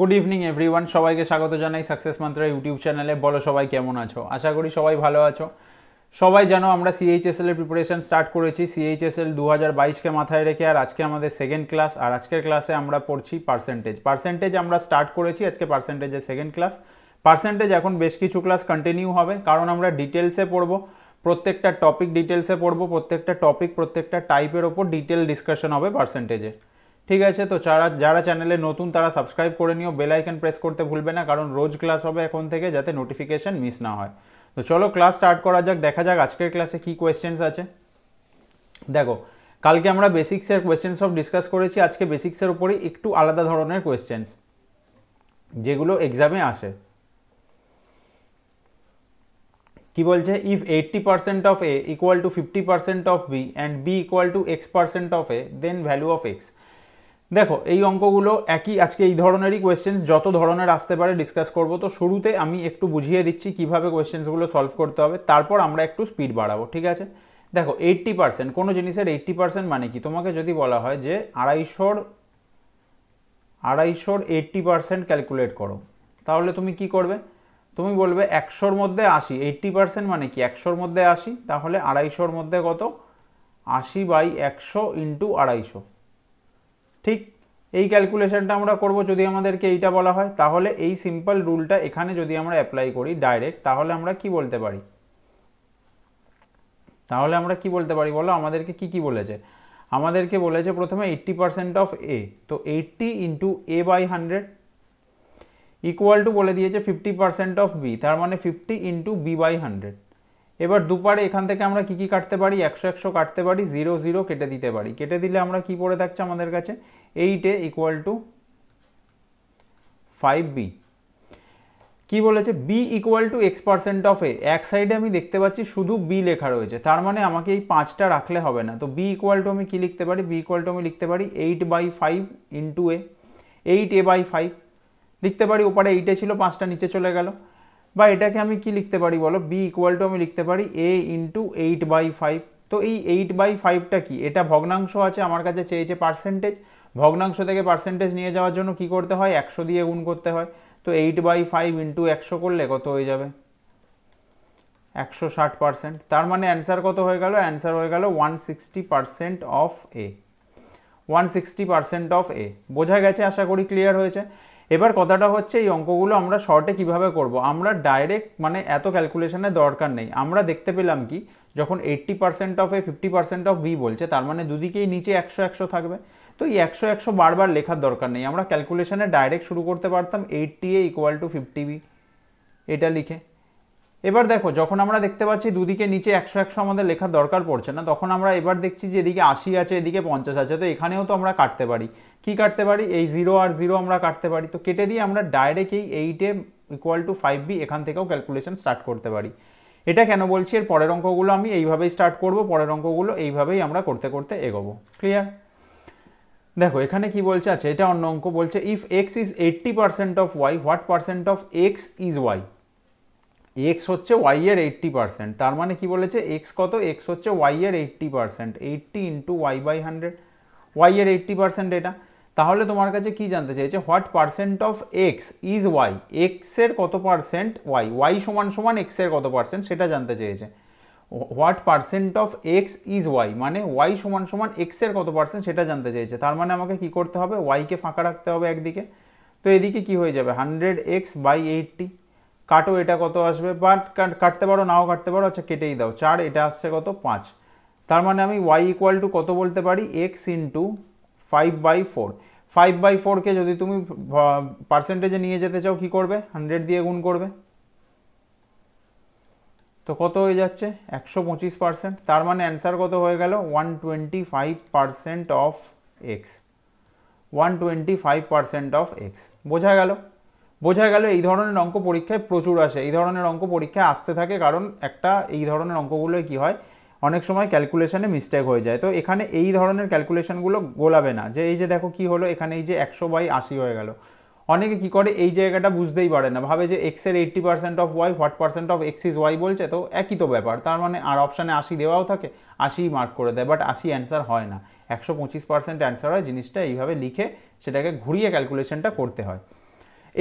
Good evening everyone সবাইকে স্বাগত জানাই সাকসেস মান্ত্রা ইউটিউব চ্যানেলে বলো সবাই কেমন আছো আশা করি সবাই ভালো আছো সবাই জানো আমরা সিএইচএসএল এর প্রিপারেশন স্টার্ট করেছি সিএইচএসএল দু হাজার বাইশকে মাথায় রেখে আর আজকে আমাদের সেকেন্ড ক্লাস আর আজকের ক্লাসে আমরা পড়ছি পার্সেন্টেজ পার্সেন্টেজ আমরা স্টার্ট করেছি আজকে পার্সেন্টেজের সেকেন্ড ক্লাস পার্সেন্টেজ এখন বেশ কিছু ক্লাস কন্টিনিউ হবে কারণ আমরা ডিটেলসে পড়বো প্রত্যেকটা টপিক ডিটেলসে পড়বো প্রত্যেকটা টপিক প্রত্যেকটা টাইপের ওপর ডিটেল ডিসকাশন হবে পার্সেন্টেজের ঠিক আছে তো যারা যারা চ্যানেলে নতুন তারা সাবস্ক্রাইব করে নিও বেল আইকন প্রেস করতে ভুলবে না কারণ রোজ ক্লাস হবে এখন থেকে যাতে নোটিফিকেশান মিস না হয় তো চলো ক্লাস স্টার্ট করা যাক দেখা যাক আজকের ক্লাসে কী কোয়েশ্চেন্স আছে দেখো কালকে আমরা বেসিক্সের কোয়েশ্চেন সব ডিসকাস করেছি আজকে বেসিক্সের উপরে একটু আলাদা ধরনের কোয়েশ্চেন্স যেগুলো এক্সামে আসে কি বলছে if eighty percent of A equal to fifty percent of B and B equal to X percent of A then value of X দেখো এই অঙ্কগুলো একই আজকে এই ধরনেরই কোয়েশ্চেন্স যত ধরনের আসতে পারে ডিসকাস করব তো শুরুতে আমি একটু বুঝিয়ে দিচ্ছি কিভাবে কোয়েশ্চেন্সগুলো সলভ করতে হবে তারপর আমরা একটু স্পিড বাড়াবো ঠিক আছে দেখো এইট্টি পার্সেন্ট কোনো জিনিসের এইট্টি পার্সেন্ট মানে কি তোমাকে যদি বলা হয় যে আড়াইশোর আড়াইশোর এইট্টি পার্সেন্ট ক্যালকুলেট করো তাহলে তুমি কি করবে তুমি বলবে একশোর মধ্যে আশি এইট্টি পার্সেন্ট মানে কি একশোর মধ্যে আশি তাহলে আড়াইশোর মধ্যে কত আশি বাই একশো ইন্টু আড়াইশো ঠিক এই ক্যালকুলেশনটা আমরা করব যদি আমাদেরকে এইটা বলা হয় তাহলে এই সিম্পল রুলটা এখানে যদি আমরা অ্যাপ্লাই করি ডাইরেক্ট তাহলে আমরা কি বলতে পারি তাহলে আমরা কি বলতে পারি বলো আমাদেরকে কি কি বলেছে আমাদেরকে বলেছে প্রথমে এইট্টি পারসেন্ট অফ এ তো eighty into A by hundred equal to বলে দিয়েছে ফিফটি পারসেন্ট অফ বি তার মানে fifty into B by hundred এবার দুপারে এখান থেকে আমরা কি কি কাটতে পারি একশো একশো কাটতে পারি জিরো জিরো কেটে দিতে পারি কেটে দিলে আমরা কি পড়ে থাকছে আমাদের কাছে 8a equal to five B কী বলেছে B equal to X percent of A এক সাইডে আমি দেখতে পাচ্ছি শুধু বি লেখা রয়েছে তার মানে আমাকে এই পাঁচটা রাখলে হবে না তো বি ইকুয়াল টু আমি কী লিখতে পারি বি ইকুয়াল টু আমি লিখতে পারি eight by five into A eight A by five লিখতে পারি ওপারে এইটে ছিল পাঁচটা নিচে চলে গেল বা এটাকে আমি কি লিখতে পারি বলো বি ইকুয়াল টু আমি লিখতে পারি A into eight by five তো এই এইট বাই ফাইভটা কি এটা ভগ্নাংশ আছে আমার কাছে চেয়েছে পার্সেন্টেজ ভগ্নাংশ থেকে পার্সেন্টেজ নিয়ে যাওয়ার জন্য কি করতে হয় একশো দিয়ে গুণ করতে হয় তো এইট বাই ফাইভ ইন্টু একশো করলে কত হয়ে যাবে একশো ষাট পার্সেন্ট তার মানে অ্যান্সার কত হয়ে গেল অ্যান্সার হয়ে গেল one sixty percent of A one sixty percent of A বোঝা গেছে আশা করি ক্লিয়ার হয়েছে এবার কথাটা হচ্ছে এই অঙ্কগুলো আমরা শর্টে কিভাবে করব। আমরা ডাইরেক্ট মানে এত ক্যালকুলেশনের দরকার নেই আমরা দেখতে পেলাম কি যখন eighty percent of A fifty percent of B বলছে তার মানে দুদিকেই নিচে একশো একশো থাকবে তো এই একশো একশো বারবার লেখার দরকার নেই আমরা ক্যালকুলেশানে ডাইরেক্ট শুরু করতে পারতাম eighty A equal to fifty B এটা লিখে এবার দেখো যখন আমরা দেখতে পাচ্ছি দুদিকে নিচে একশো একশো আমাদের লেখার দরকার পড়ছে না তখন আমরা এবার দেখছি যে এদিকে আশি আছে এদিকে পঞ্চাশ আছে তো এখানেও তো আমরা কাটতে পারি কি কাটতে পারি এই জিরো আর জিরো আমরা কাটতে পারি তো কেটে দিয়ে আমরা ডাইরেক্ট এই এইটে ইকুয়াল টু ফাইভ বি এখান থেকেও ক্যালকুলেশন স্টার্ট করতে পারি এটা কেন বলছি এর পরের অঙ্কগুলো আমি এইভাবেই স্টার্ট করব পরের অঙ্কগুলো এইভাবেই আমরা করতে করতে এগোবো ক্লিয়ার দেখো এখানে কি বলছে আছে আচ্ছা, এটা অন্য অঙ্ক বলছে if X is eighty percent of Y what percent of X is Y X হচ্ছে ওয়াই এর এইট্টি পার্সেন্ট তার মানে কি বলেছে এক্স কত এক্স হচ্ছে ওয়াই এর eighty percent eighty into Y by hundred Y এর এইট্টি পার্সেন্ট এটা তাহলে তোমার কাছে কি জানতে চাইছে what percent of X is Y এক্সের কত পার্সেন্ট ওয়াই ওয়াই সমান সমান এক্সের কত পার্সেন্ট সেটা জানতে চেয়েছে what percent of X is Y মানে ওয়াই সমান সমান এক্সের কত পার্সেন্ট সেটা জানতে চাইছে তার মানে আমাকে কি করতে হবে ওয়াইকে ফাঁকা রাখতে হবে একদিকে তো এদিকে কি হয়ে যাবে হান্ড্রেড এক্স বাই এইটটি কাটো এটা কত আসবে বাট কাটতে পারো নাও কাটতে পারো আচ্ছা কেটেই দাও চার এটা আসছে কত পাঁচ তার মানে আমি ওয়াই ইকুয়াল টু কত বলতে পারি X into five by four five by ফোরকে যদি তুমি পার্সেন্টেজে নিয়ে যেতে চাও কি করবে হান্ড্রেড দিয়ে গুণ করবে তো কত হয়ে যাচ্ছে একশো পঁচিশ পারসেন্ট তার মানে অ্যান্সার কত হয়ে গেল one twenty five percent of X one twenty five percent of X বোঝা গেল বোঝা গেল এই ধরনের অঙ্ক পরীক্ষায় প্রচুর আসে এই ধরনের অঙ্ক পরীক্ষায় আসতে থাকে কারণ একটা এই ধরনের অঙ্কগুলোয় কি হয় অনেক সময় ক্যালকুলেশানে মিস্টেক হয়ে যায় তো এখানে এই ধরনের ক্যালকুলেশনগুলো গোলাবে না যে এই যে দেখো কি হলো এখানে এই যে একশো বাই আশি হয়ে গেল অনেকে কি করে এই জায়গাটা বুঝতেই পারে না ভাবে যে এক্সের eighty percent of Y what percent of X is Y বলছে তো একই তো ব্যাপার তার মানে আর অপশানে আশি দেওয়াও থাকে আশি মার্ক করে দেয় বাট আশি অ্যান্সার হয় না একশো পঁচিশ পার্সেন্ট অ্যান্সার হয় জিনিসটা এইভাবে লিখে সেটাকে ঘুরিয়ে ক্যালকুলেশনটা করতে হয়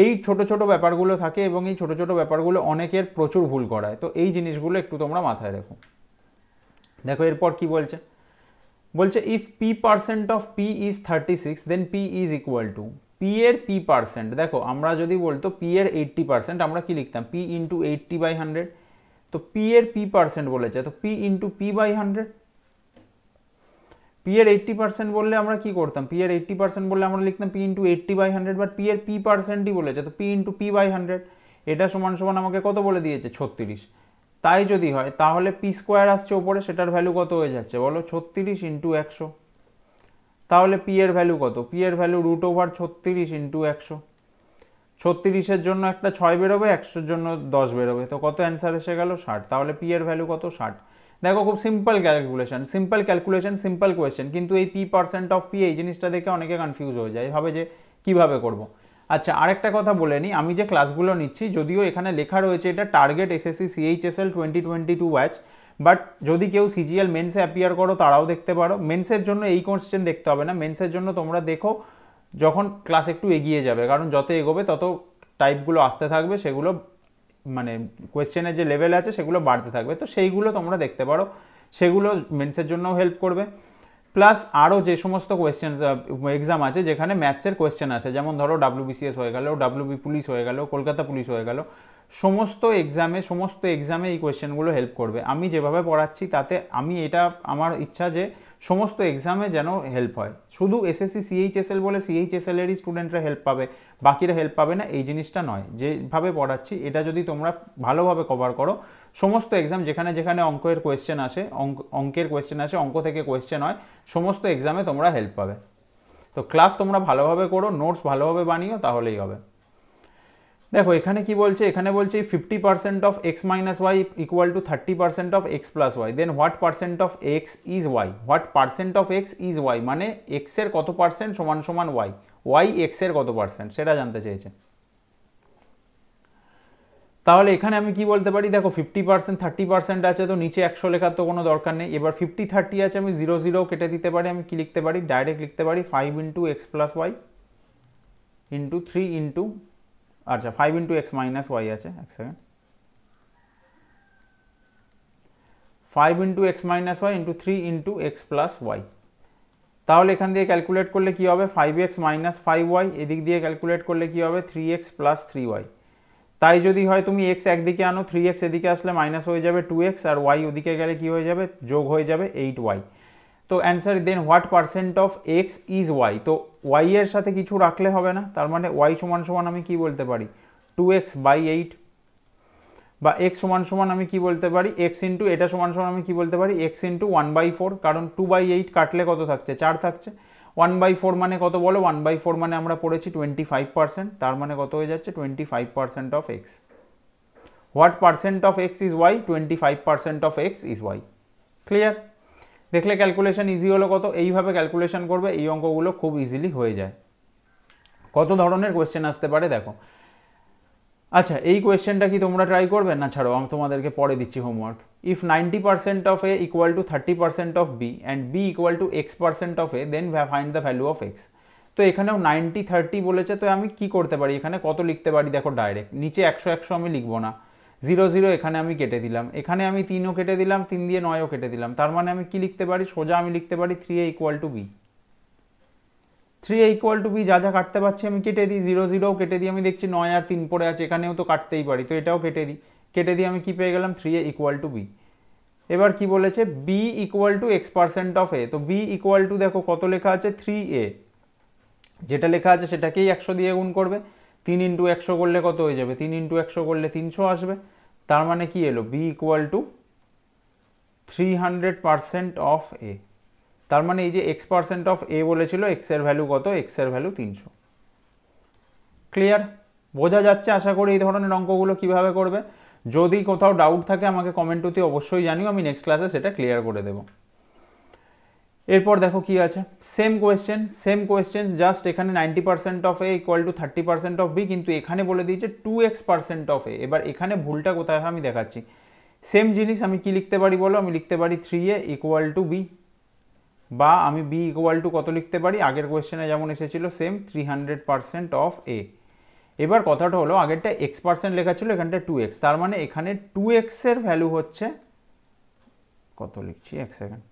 এই ছোট ছোট ব্যাপারগুলো থাকে এবং এই ছোট ছোট ব্যাপারগুলো অনেকের প্রচুর ভুল করায় তো এই জিনিসগুলো একটু তোমরা মাথায় রেখো দেখো এরপর কি বলছে বলছে if P percent of P is thirty six then P is equal to P এর পি পার্সেন্ট দেখো আমরা যদি বলতো পি এর এইট্টি পার্সেন্ট আমরা কী লিখতাম P into eighty by hundred তো পি এর পি পার্সেন্ট বলেছে তো P into P by hundred P এর এইট্টি পার্সেন্ট বললে আমরা কী করতাম পি এর এইট্টি পার্সেন্ট বললে আমরা লিখতাম P into eighty by hundred but P এর পি পার্সেন্টই বলেছে তো P into P by hundred এটা সমান সমান আমাকে কত বলে দিয়েছে ছত্রিশ তাই যদি হয় তাহলে পি স্কোয়ার আসছে ওপরে সেটার ভ্যালু কত হয়ে যাচ্ছে বলো ছত্রিশ ইন্টু একশো তাহলে পি এর ভ্যালু কত পি এর ভ্যালু রুট ওভার ছত্রিশ ইন্টু একশো ছত্রিশের জন্য একটা ছয় বেরোবে একশোর জন্য দশ বেরোবে তো কত অ্যান্সার এসে গেল ষাট তাহলে পি এর ভ্যালু কত ষাট দেখো খুব simple calculation simple calculation simple question কিন্তু এই পি পার্সেন্ট অফ পি এই জিনিসটা দেখে অনেকে কনফিউজ হয়ে যায় ভাবে যে কিভাবে করব। আচ্ছা আরেকটা কথা বলে নিই আমি যে ক্লাসগুলো নিচ্ছি যদিও এখানে লেখা রয়েছে এটা target SSC CHSL twenty twenty two batch but যদি কেউ সিজিএল মেন্সে অ্যাপিয়ার করো তারাও দেখতে পারো মেন্সের জন্য এই কোয়েশ্চেন দেখতে হবে না মেন্সের জন্য তোমরা দেখো যখন ক্লাস একটু এগিয়ে যাবে কারণ যত এগোবে তত টাইপগুলো আসতে থাকবে সেগুলো মানে কোয়েশ্চেনের যে লেভেল আছে সেগুলো বাড়তে থাকবে তো সেইগুলো তোমরা দেখতে পারো সেগুলো মেন্সের জন্যও হেল্প করবে প্লাস আরও যে সমস্ত কোয়েশ্চেন এক্সাম আছে যেখানে ম্যাথসের কোয়েশ্চেন আছে যেমন ধরো ডাব্লিউবিসিএস হয়ে গেল ডাব্লিউবি পুলিশ হয়ে গেল কলকাতা পুলিশ হয়ে গেল সমস্ত এক্সামে সমস্ত এক্সামে এই কোয়েশ্চেনগুলো হেল্প করবে আমি যেভাবে পড়াচ্ছি তাতে আমি এটা আমার ইচ্ছা যে সমস্ত এক্সামে যেন হেল্প হয় শুধু এসএসসি সিএইচএসএল বলে সিএইচএসএলেরই স্টুডেন্টরা হেল্প পাবে বাকিরা হেল্প পাবে না এই জিনিসটা নয় যেভাবে পড়াচ্ছি এটা যদি তোমরা ভালোভাবে কভার করো সমস্ত এক্সাম যেখানে যেখানে অঙ্কের কোয়েশ্চেন আসে অঙ্ক অঙ্কের কোয়েশ্চেন আসে অঙ্ক থেকে কোয়েশ্চেন হয় সমস্ত এক্সামে তোমরা হেল্প পাবে তো ক্লাস তোমরা ভালোভাবে করো নোটস ভালোভাবে বানিও তাহলেই হবে দেখো এখানে কি বলছে এখানে বলছে fifty percent of X minus Y equal to thirty percent of X plus Y then what percent of X is Y what percent of X is Y মানে এক্সের কত পার্সেন্ট সমান সমান ওয়াই ওয়াই এক্সের কত পার্সেন্ট সেটা জানতে চেয়েছে তাহলে এখানে আমি কি বলতে পারি দেখো ফিফটি পার্সেন্ট থার্টি পার্সেন্ট আছে তো নিচে একশো লেখার তো কোনো দরকার নেই এবার ফিফটি থার্টি আছে আমি জিরো জিরো কেটে দিতে পারি আমি কি লিখতে পারি ডাইরেক্ট লিখতে পারি five into X plus Y into three into আচ্ছা five into X minus Y আছে এক second five into X minus Y into three into X plus Y তাহলে এখান দিয়ে ক্যালকুলেট করলে কি হবে five X minus five Y এদিক দিয়ে ক্যালকুলেট করলে কি হবে three X plus three Y তাই যদি হয় তুমি এক্স একদিকে আনো থ্রি এক্স এদিকে আসলে মাইনাস হয়ে যাবে টু এক্স আর ওয়াই ওদিকে গেলে কি হয়ে যাবে যোগ হয়ে যাবে এইট ওয়াই তো answer then what percent of X is Y তো ওয়াই এর সাথে কিছু রাখলে হবে না তার মানে ওয়াই সমান সমান আমি কি বলতে পারি টু এক্স বাই এইট বা এক্স সমান সমান আমি কি বলতে পারি এক্স ইন্টু এটা সমান সমান আমি কি বলতে পারি X into one by four কারণ টু বাই এইট কাটলে কত থাকছে চার থাকছে ওয়ান বাই ফোর মানে কত বলো ওয়ান বাই ফোর মানে আমরা পড়েছি টোয়েন্টি ফাইভ পার্সেন্ট তার মানে কত হয়ে যাচ্ছে twenty five percent of X what percent of X is Y twenty five percent of X is Y clear দেখলে ক্যালকুলেশন ইজি হলো কত এইভাবে ক্যালকুলেশন করবে এই অঙ্কগুলো খুব ইজিলি হয়ে যায় কত ধরনের কোয়েশ্চেন আসতে পারে দেখো আচ্ছা এই কোয়েশ্চেনটা কি তোমরা ট্রাই করবে না ছাড়ো আমি তোমাদেরকে পরে দিচ্ছি homework if ninety percent of A equal to thirty percent of B and B equal to X percent of A then find the value of X তো এখানেও নাইনটি থার্টি বলেছে তো আমি কি করতে পারি এখানে কত লিখতে পারি দেখো ডাইরেক্ট নিচে একশো একশো আমি লিখবো না জিরো জিরো এখানে আমি কেটে দিলাম এখানে আমি তিনও কেটে দিলাম তিন দিয়ে নয়ও কেটে দিলাম তার মানে আমি কি লিখতে পারি সোজা আমি লিখতে পারি three A equal to B three A equal to B যা যা কাটতে পারছি আমি কেটে দিই জিরো জিরোও কেটে দিই আমি দেখছি নয় আর তিন পড়ে আছে এখানেও তো কাটতেই পারি তো এটাও কেটে দিই কেটে দিয়ে আমি কি পেয়ে গেলাম three A equal to B এবার কি বলেছে B equal to X percent of A তো বি ইকুয়াল টু দেখো কত লেখা আছে থ্রি এ যেটা লেখা আছে সেটাকেই একশো দিয়ে গুণ করবে তিন ইন্টু একশো করলে কত হয়ে যাবে তিন ইন্টু একশো করলে তিনশো আসবে তার মানে কি এলো B equal to three hundred percent of A তার মানে এই যে এক্স পার্সেন্ট অফ এ বলেছিল এক্সের ভ্যালু কত এক্সের ভ্যালু তিনশো ক্লিয়ার বোঝা যাচ্ছে আশা করি এই ধরনের অঙ্কগুলো কিভাবে করবে যদি কোথাও ডাউট থাকে আমাকে কমেন্ট অতি অবশ্যই জানিও আমি নেক্সট ক্লাসে সেটা ক্লিয়ার করে দেবো এরপর দেখো কি আছে same question same question just এখানে ninety percent of A equal to thirty percent of B কিন্তু এখানে বলে দিয়েছে two X percent of A এবার এখানে ভুলটা কোথায় হয় আমি দেখাচ্ছি সেম জিনিস আমি কি লিখতে পারি বলো আমি লিখতে পারি three A equal to B বা আমি বি ইকুয়াল টু কত লিখতে পারি আগের কোয়েশ্চেনে যেমন এসেছিল same three hundred percent of A এবার কথাটা হলো আগেরটা এক্স পার্সেন্ট লেখা ছিল এখানটা টু এক্স তার মানে এখানে টু এক্সের ভ্যালু হচ্ছে কত লিখছি এক সেকেন্ড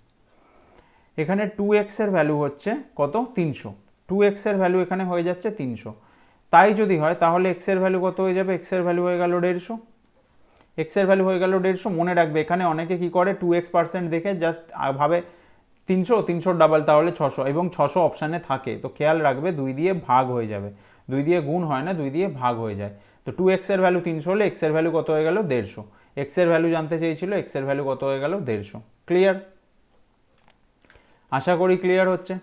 এখানে টু এক্সের ভ্যালু হচ্ছে কত তিনশো টু এক্সের ভ্যালু এখানে হয়ে যাচ্ছে তিনশো তাই যদি হয় তাহলে এক্সের ভ্যালু কত হয়ে যাবে এক্সের ভ্যালু হয়ে গেল দেড়শো এক্সের ভ্যালু হয়ে গেল দেড়শো মনে রাখবে এখানে অনেকে কি করে টু এক্স পার্সেন্ট দেখে জাস্ট ভাবে তিনশো তিনশোর ডাবল তাহলে ছশো এবং ছশো অপশানে থাকে তো খেয়াল রাখবে দুই দিয়ে ভাগ হয়ে যাবে দুই দিয়ে গুণ হয় না দুই দিয়ে ভাগ হয়ে যায় তো টু এক্সের ভ্যালু তিনশো হলে এক্সের ভ্যালু কত হয়ে গেল দেড়শো এক্সের ভ্যালু জানতে চেয়েছিল এক্সের ভ্যালু কত হয়ে গেল দেড়শো ক্লিয়ার আশা করি ক্লিয়ার হচ্ছে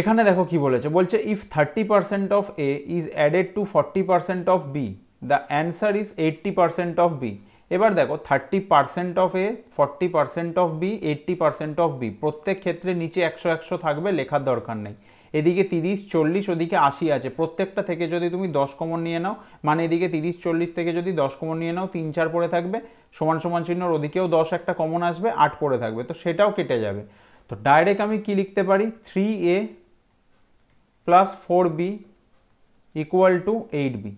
এখানে দেখো কি বলেছে বলছে if thirty percent of A is added to forty percent of B the answer is eighty percent of B এবার দেখো thirty percent of A forty percent of B eighty percent of B প্রত্যেক ক্ষেত্রে নিচে একশো একশো থাকবে লেখার দরকার নেই এদিকে তিরিশ চল্লিশ ওদিকে আশি আছে প্রত্যেকটা থেকে যদি তুমি দশ কমন নিয়ে নাও মানে এদিকে তিরিশ চল্লিশ থেকে যদি দশ কমন নিয়ে নাও তিন চার পড়ে থাকবে সমান সমান চিহ্নর ওদিকেও দশ একটা কমন আসবে আট পড়ে থাকবে তো সেটাও কেটে যাবে তো ডাইরেক্ট আমি কি লিখতে পারি three A plus four B equal to eight B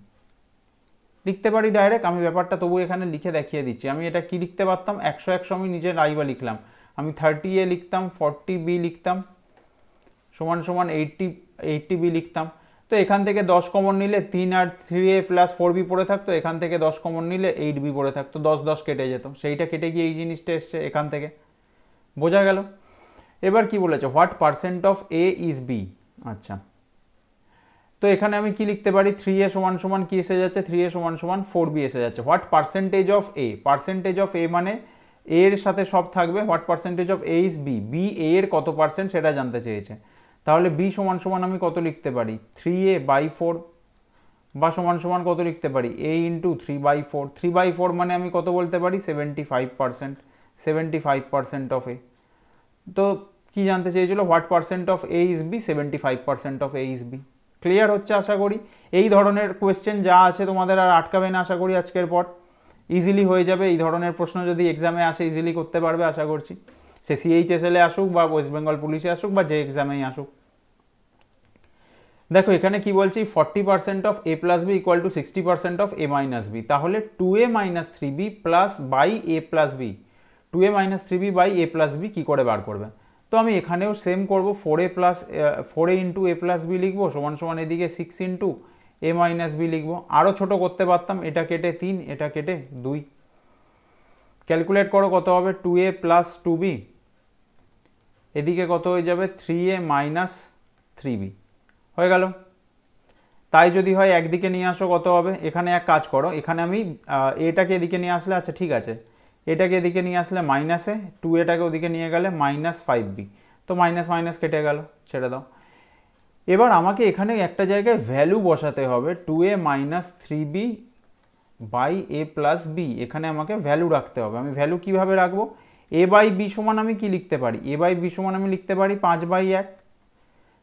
লিখতে পারি ডাইরেক্ট আমি ব্যাপারটা তবু এখানে লিখে দেখিয়ে দিচ্ছি আমি এটা কি লিখতে পারতাম একশো একশো আমি নিজের রাইবা লিখলাম আমি থার্টি এ লিখতাম ফর্টি বি লিখতাম সমান সমান এইটটি এইটটি বি লিখতাম তো এখান থেকে দশ কমন নিলে তিন আর three A plus four B পড়ে থাকতো এখান থেকে দশ কমন নিলে এইট বি পড়ে থাকতো দশ দশ কেটে যেত সেইটা কেটে গিয়ে এই জিনিসটা এসেছে এখান থেকে বোঝা গেল এবার কি বলেছে what percent of A is B আচ্ছা তো এখানে আমি কি লিখতে পারি থ্রি এ সমান সমান কি এসে যাচ্ছে থ্রি এ সমান সমান ফোর বি এসে যাচ্ছে what percentage of A percentage of A মানে এর সাথে সব থাকবে what percentage of A is B B এর কত পার্সেন্ট সেটা জানতে চেয়েছে তাহলে বি সমান সমান আমি কত লিখতে পারি থ্রি এ বাই ফোর বা সমান সমান কত লিখতে পারি A into three by four three by four মানে আমি কত বলতে পারি seventy five percent seventy five percent of A তো কি জানতে চেয়েছিলো what percent of A is B seventy five percent of A is B clear হচ্ছে আশা করি এই ধরনের কোয়েশ্চেন যা আছে তোমাদের আর আটকাবে না আশা করি আজকের পর ইজিলি হয়ে যাবে এই ধরনের প্রশ্ন যদি এক্সামে আসে ইজিলি করতে পারবে আশা করছি সে সিএইচএসএলে আসুক বা ওয়েস্ট বেঙ্গল পুলিশে আসুক বা যে এক্সামেই আসুক দেখো এখানে কি বলছি forty percent of A plus B equal to sixty percent of A minus B তাহলে two A minus three B plus by A plus B two A minus three B by A plus B কী করে বার করবে তো আমি এখানেও same করব four A plus four A into A plus B লিখবো সমান সমান এদিকে six into A minus B লিখবো আরও ছোটো করতে পারতাম এটা কেটে তিন এটা কেটে দুই ক্যালকুলেট করো কত হবে two A plus two B এদিকে কত হয়ে যাবে three A minus three B হয়ে গেল তাই যদি হয় একদিকে নিয়ে আসো কত হবে এখানে এক কাজ করো এখানে আমি এটাকে এদিকে নিয়ে আসলে আচ্ছা ঠিক আছে এটাকে এদিকে নিয়ে আসলে মাইনাসে টু এটাকে ওদিকে নিয়ে গেলে মাইনাস ফাইভ বি তো মাইনাস মাইনাস কেটে গেল ছেড়ে দাও এবার আমাকে এখানে একটা জায়গায় ভ্যালু বসাতে হবে two A minus three B by A plus B এখানে আমাকে ভ্যালু রাখতে হবে আমি ভ্যালু কিভাবে রাখবো এ বাই বি সমান আমি কি লিখতে পারি এ বাই বি সমান আমি লিখতে পারি পাঁচ বাই এক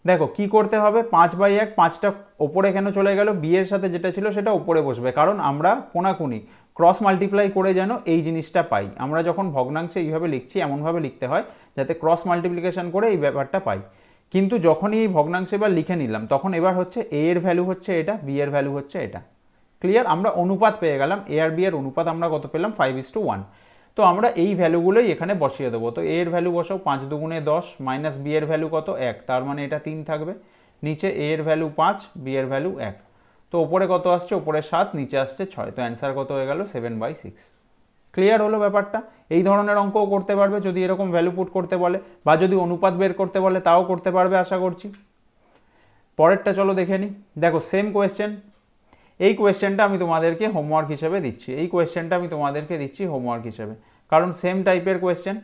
দেখো কি করতে হবে পাঁচ বাই এক পাঁচটা ওপরে কেন চলে গেল বিয়ের সাথে যেটা ছিল সেটা ওপরে বসবে কারণ আমরা কোনাকুনি ক্রস মাল্টিপ্লাই করে যেন এই জিনিসটা পাই আমরা যখন ভগ্নাংশে এইভাবে লিখছি এমনভাবে লিখতে হয় যাতে ক্রস মাল্টিপ্লিকেশন করে এই ব্যাপারটা পাই কিন্তু যখনই এই ভগ্নাংশে এবার লিখে নিলাম তখন এবার হচ্ছে এ এর ভ্যালু হচ্ছে এটা বি এর ভ্যালু হচ্ছে এটা ক্লিয়ার আমরা অনুপাত পেয়ে গেলাম এ আর বি এর অনুপাত আমরা কত পেলাম ফাইভ ইস টু ওয়ান তো আমরা এই ভ্যালুগুলোই এখানে বসিয়ে দেবো তো এর ভ্যালু বসাও পাঁচ দুগুণে দশ মাইনাস বি এর ভ্যালু কত এক তার মানে এটা তিন থাকবে নিচে এ এর ভ্যালু পাঁচ বি এর ভ্যালু এক তো ওপরে কত আসছে ওপরে সাত নিচে আসছে ছয় তো অ্যান্সার কত হয়ে গেল সেভেন বাই সিক্স ক্লিয়ার হলো ব্যাপারটা এই ধরনের অঙ্কও করতে পারবে যদি এরকম ভ্যালু পুট করতে বলে বা যদি অনুপাত বের করতে বলে তাও করতে পারবে আশা করছি পরেরটা চলো দেখে নিই দেখো সেম কোয়েশ্চেন এই কোয়েশ্চেনটা আমি তোমাদেরকে হোমওয়ার্ক হিসেবে দিচ্ছি এই কোয়েশ্চেনটা আমি তোমাদেরকে দিচ্ছি হোমওয়ার্ক হিসেবে কারণ সেম টাইপের কোয়েশ্চেন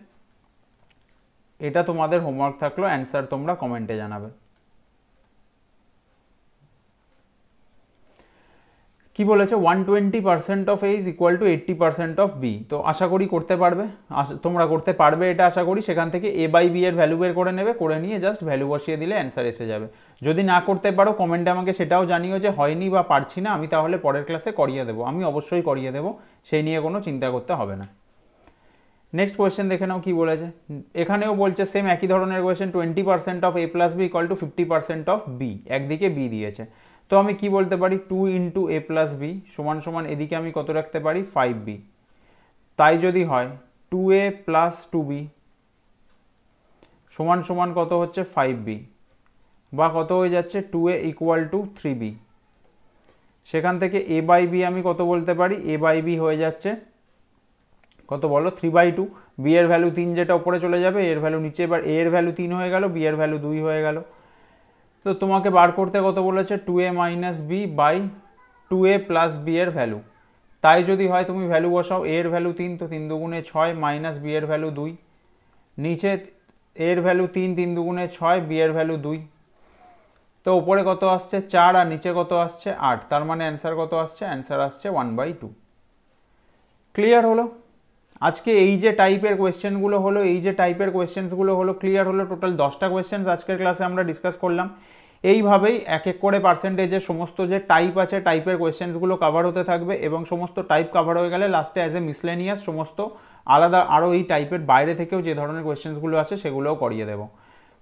এটা তোমাদের হোমওয়ার্ক থাকলো অ্যান্সার তোমরা কমেন্টে জানাবে কি বলেছে one twenty percent of A is equal to eighty percent of B তো আশা করি করতে পারবে তোমরা করতে পারবে এটা আশা করি সেখান থেকে এ বাই বি এর ভ্যালু বের করে নেবে করে নিয়ে জাস্ট ভ্যালু বসিয়ে দিলে অ্যান্সার এসে যাবে যদি না করতে পারো কমেন্টে আমাকে সেটাও জানিও যে হয়নি বা পারছি না আমি তাহলে পরের ক্লাসে করিয়ে দেবো আমি অবশ্যই করিয়ে দেবো সেই নিয়ে কোনো চিন্তা করতে হবে না নেক্সট কোয়েশ্চেন দেখে নাও কি বলেছে এখানেও বলছে সেম একই ধরনের question twenty percent of A plus B equal to fifty percent of B একদিকে বি দিয়েছে তো আমি কি বলতে পারি two into A plus B সমান সমান এদিকে আমি কত রাখতে পারি ফাইভ বি তাই যদি হয় two A plus two B সমান সমান কত হচ্ছে ফাইভ বি বা কত হয়ে যাচ্ছে two A equal to three B সেখান থেকে এ বাই বি আমি কত বলতে পারি এ বাই বি হয়ে যাচ্ছে কত বলো থ্রি বাই টু বি এর ভ্যালু তিন যেটা ওপরে চলে যাবে এর ভ্যালু নিচে এবার এ এর ভ্যালু তিন হয়ে গেল বি এর ভ্যালু দুই হয়ে গেল তো তোমাকে বার করতে কত বলেছে two A minus B by two A plus B এর ভ্যালু তাই যদি হয় তুমি ভ্যালু বসাও এ এর ভ্যালু তিন তো তিন দুগুণে ছয় মাইনাস বি এর ভ্যালু দুই নিচে এর ভ্যালু তিন তিন দুগুণে ছয় বি এর ভ্যালু দুই তো ওপরে কত আসছে চার আর নিচে কত আসছে আট তার মানে অ্যান্সার কত আসছে অ্যান্সার আসছে ওয়ান বাই টু ক্লিয়ার হলো আজকে এই যে টাইপের কোয়েশ্চেনগুলো হলো এই যে টাইপের কোয়েশ্চেন্সগুলো হলো ক্লিয়ার হলো টোটাল দশটা কোয়েশ্চেনস আজকের ক্লাসে আমরা ডিসকাস করলাম এইভাবেই এক এক করে পার্সেন্টেজের সমস্ত যে টাইপ আছে টাইপের কোয়েশ্চেন্সগুলো কাভার হতে থাকবে এবং সমস্ত টাইপ কাভার হয়ে গেলে লাস্টে অ্যাজ এ মিসলেনিয়াস সমস্ত আলাদা আরও এই টাইপের বাইরে থেকেও যে ধরনের কোয়েশ্চেনসগুলো আছে সেগুলোও করিয়ে দেবো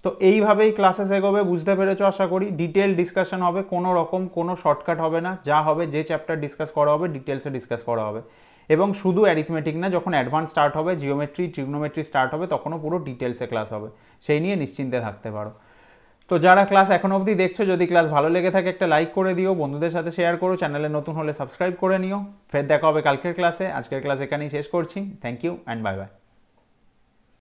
তো এইভাবেই ক্লাসেস এগোবে বুঝতে পেরেছো আশা করি ডিটেল ডিসকাশন হবে কোনো রকম কোনো শর্টকাট হবে না যা হবে যে চ্যাপ্টার ডিসকাস করা হবে ডিটেলসে ডিসকাস করা হবে এবং শুধু অ্যারিথমেটিক না যখন অ্যাডভান্স স্টার্ট হবে জিওমেট্রি ট্রিগনোমেট্রি স্টার্ট হবে তখনও পুরো ডিটেলসে ক্লাস হবে সেই নিয়ে নিশ্চিন্তে থাকতে পারো তো যারা ক্লাস এখনো অবধি দেখছো যদি ক্লাস ভালো লেগে থাকে একটা লাইক করে দিও বন্ধুদের সাথে শেয়ার করো চ্যানেলে নতুন হলে সাবস্ক্রাইব করে নিও ফের দেখা হবে কালকের ক্লাসে আজকের ক্লাস এখানেই শেষ করছি thank you and bye by